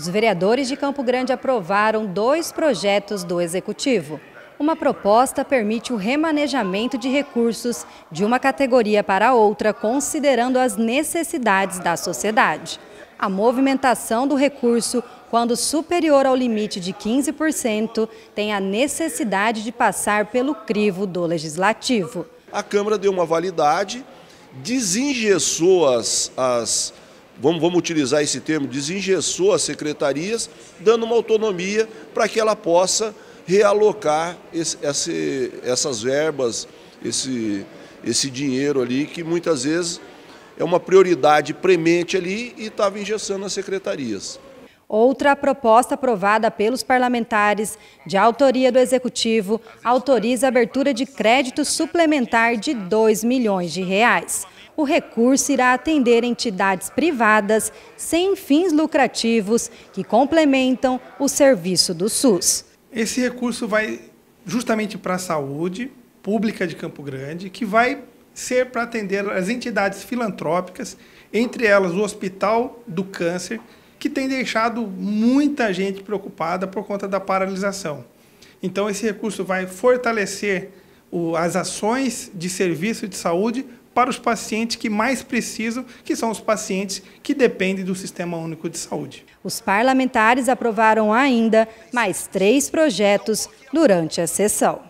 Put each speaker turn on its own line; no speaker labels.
Os vereadores de Campo Grande aprovaram dois projetos do Executivo. Uma proposta permite o remanejamento de recursos de uma categoria para outra, considerando as necessidades da sociedade. A movimentação do recurso, quando superior ao limite de 15%, tem a necessidade de passar pelo crivo do Legislativo.
A Câmara deu uma validade, desengessou as, as vamos, vamos utilizar esse termo, desengessou as secretarias, dando uma autonomia para que ela possa realocar esse, esse, essas verbas, esse, esse dinheiro ali, que muitas vezes é uma prioridade premente ali e estava engessando as secretarias.
Outra proposta aprovada pelos parlamentares, de autoria do Executivo, autoriza a abertura de crédito suplementar de 2 milhões de reais. O recurso irá atender entidades privadas sem fins lucrativos que complementam o serviço do SUS.
Esse recurso vai justamente para a saúde pública de Campo Grande, que vai ser para atender as entidades filantrópicas, entre elas o Hospital do Câncer, que tem deixado muita gente preocupada por conta da paralisação. Então, esse recurso vai fortalecer o, as ações de serviço de saúde para os pacientes que mais precisam, que são os pacientes que dependem do Sistema Único de Saúde.
Os parlamentares aprovaram ainda mais três projetos durante a sessão.